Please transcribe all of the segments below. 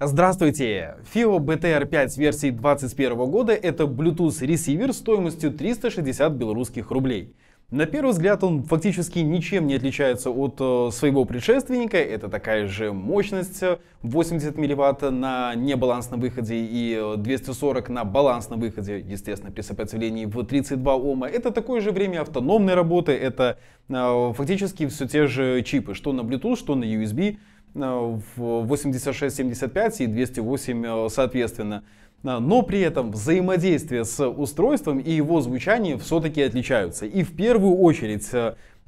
Здравствуйте! FIO BTR5 версии 2021 года это Bluetooth ресивер стоимостью 360 белорусских рублей. На первый взгляд он фактически ничем не отличается от э, своего предшественника. Это такая же мощность 80 э, мВт на небалансном выходе и 240 э, на балансном выходе, естественно, при сопротивлении в 32 Ома. Это такое же время автономной работы, это фактически все те же чипы, что на Bluetooth, что на USB. Э, в 8675 и 208 э, соответственно. Э, но при этом взаимодействие с устройством и его звучание все-таки отличаются. И в первую очередь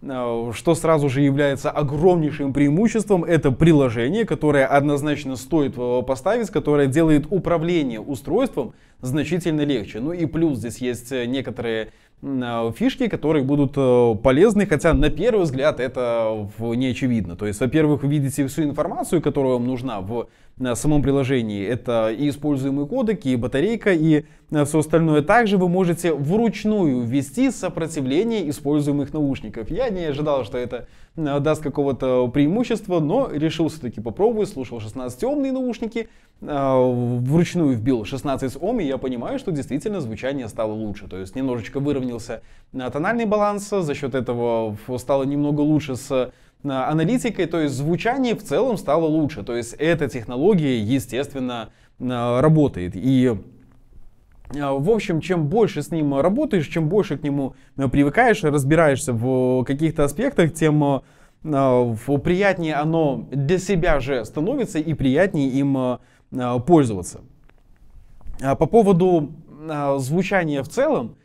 что сразу же является огромнейшим преимуществом, это приложение, которое однозначно стоит поставить, которое делает управление устройством значительно легче. Ну и плюс здесь есть некоторые Э, фишки, которые будут э, полезны, хотя на первый взгляд это не очевидно. То есть, во-первых, вы видите всю информацию, которая вам нужна в самом приложении. Это и используемый кодек, и батарейка, и э, все остальное. Также вы можете вручную ввести сопротивление используемых наушников. Я не ожидал, что это даст какого-то преимущества, но решил все-таки попробовать. Слушал 16 темные наушники, а, вручную вбил 16 с Ом, и я понимаю, что действительно звучание стало лучше. То есть немножечко выровнялся а, тональный баланс, за счет этого стало немного лучше с а, аналитикой, то есть звучание в целом стало лучше. То есть эта технология, естественно, работает. И в общем, чем больше с ним работаешь, чем больше к нему привыкаешь, разбираешься в каких-то аспектах, тем приятнее оно для себя же становится и приятнее им Э, пользоваться. А по поводу э, звучания в целом,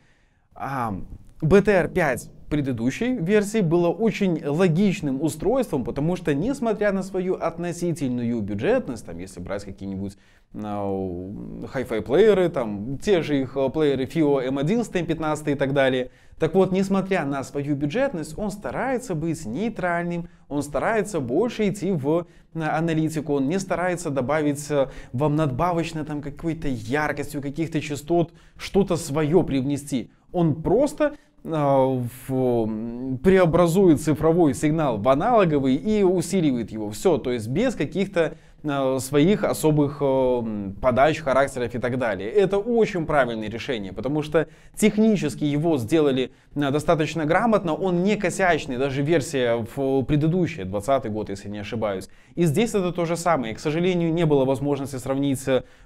BTR-5 а, предыдущей версии было очень логичным устройством, потому что несмотря на свою относительную бюджетность, там если брать какие-нибудь э, хай-фай плееры, там те же их плееры FIO M11, M15 и так далее, так вот, несмотря на свою бюджетность, он старается быть нейтральным, он старается больше идти в э, аналитику, он не старается добавить э, вам надбавочно там какой-то яркостью каких-то частот, что-то свое привнести. Он просто э, в, преобразует цифровой сигнал в аналоговый и усиливает его. Все, то есть без каких-то Э, своих особых э, подач, характеров и так далее. Это очень правильное решение, потому что технически его сделали э, достаточно грамотно, он не косячный, даже версия в предыдущие 20 год, если не ошибаюсь. И здесь это то же самое. К сожалению, не было возможности сравнить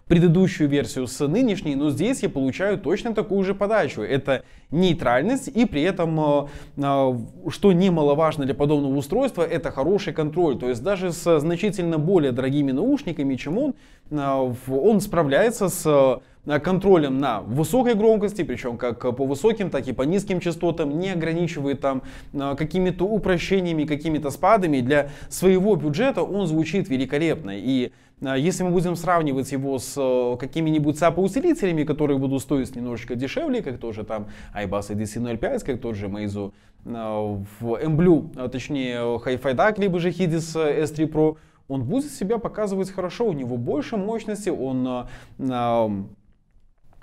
предыдущую версию с нынешней, но здесь я получаю точно такую же подачу. Это нейтральность и при этом, э, э, что немаловажно для подобного устройства, это хороший контроль. То есть даже с значительно более дорогими наушниками, чем он, э, он справляется с Э, контролем на высокой громкости, причем как э, по высоким, так и по низким частотам, не ограничивает там э, какими-то упрощениями, какими-то спадами. Для своего бюджета он звучит великолепно. И если мы будем сравнивать его с какими-нибудь sap которые будут стоить немножечко дешевле, как тоже там iBus EDC05, как тоже же Meizu в MBlue, точнее Hi-Fi DAC, либо же Hidis S3 Pro, он будет себя показывать хорошо, у него больше мощности, он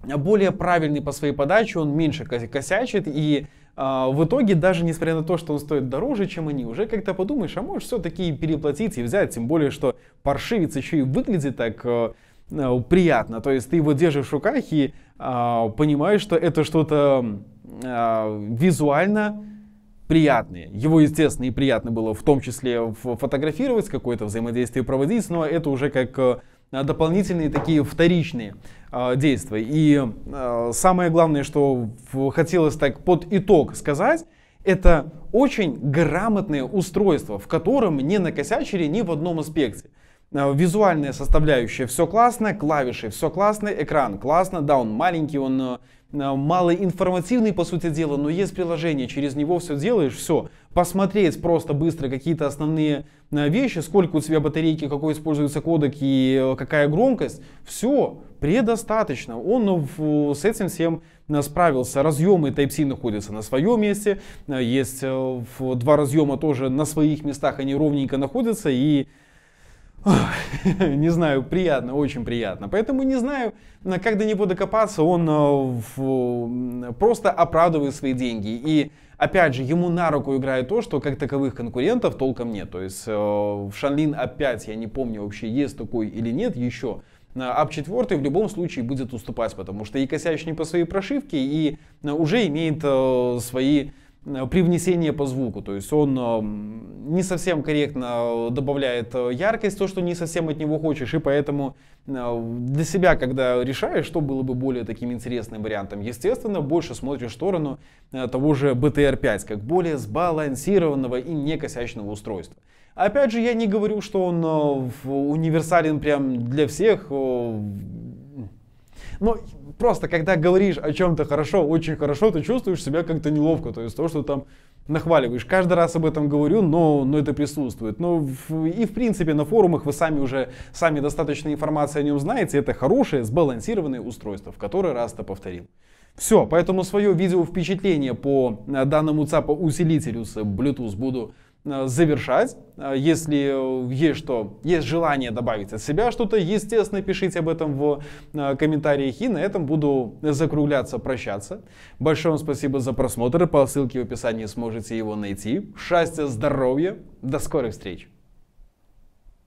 более правильный по своей подаче, он меньше косячит, и а, в итоге, даже несмотря на то, что он стоит дороже, чем они, уже как-то подумаешь, а можешь все-таки переплатить и взять, тем более, что паршивец еще и выглядит так э, э, приятно, то есть ты его держишь в руках и э, понимаешь, что это что-то э, визуально приятное. Его, естественно, и приятно было в том числе фотографировать, какое-то взаимодействие проводить, но это уже как э, Э, дополнительные такие вторичные э, действия. И э, самое главное, что хотелось так под итог сказать, это очень грамотное устройство, в котором не накосячили ни в одном аспекте. Э, визуальная составляющая все классно, клавиши все классно, экран классно, да, он маленький, он э, э, малоинформативный, по сути дела, но есть приложение, через него все делаешь, все. Посмотреть просто быстро какие-то основные вещи, сколько у тебя батарейки, какой используется кодек и какая громкость, все, предостаточно. Он с этим всем справился. Разъемы Type-C находятся на своем месте, есть два разъема тоже на своих местах, они ровненько находятся, и не знаю, приятно, очень приятно. Поэтому не знаю, как до него докопаться, он э, в... просто оправдывает свои деньги. И опять же, ему на руку играет то, что как таковых конкурентов толком нет. То есть э, в Шанлин опять, я не помню вообще, есть такой или нет еще, э, ап 4 в любом случае будет уступать, потому что и косящий по своей прошивке, и уже имеет свои Э, при внесении по звуку. То есть он эм, не совсем корректно э, добавляет э, яркость, то, что не совсем от него хочешь, и поэтому для себя, когда решаешь, что было бы более таким интересным вариантом, естественно, больше смотришь в сторону того же BTR-5, как более сбалансированного и некосячного устройства. Опять же, я не говорю, что он универсален прям для всех, ну, просто, когда говоришь о чем-то хорошо, очень хорошо, ты чувствуешь себя как-то неловко. То есть то, что там нахваливаешь. Каждый раз об этом говорю, но, но это присутствует. Но в, и в принципе на форумах вы сами уже сами достаточно информации о нем знаете. Это хорошее сбалансированное устройство, в который раз то повторил. Все, поэтому свое видео впечатление по э, данному ЦАПа усилителю с Bluetooth буду Э, завершать. Э, если есть что, есть желание добавить от себя что-то, естественно, пишите об этом в э, комментариях. И на этом буду закругляться, прощаться. Большое вам спасибо за просмотр. По ссылке в описании сможете его найти. Счастья, здоровья. До скорых встреч.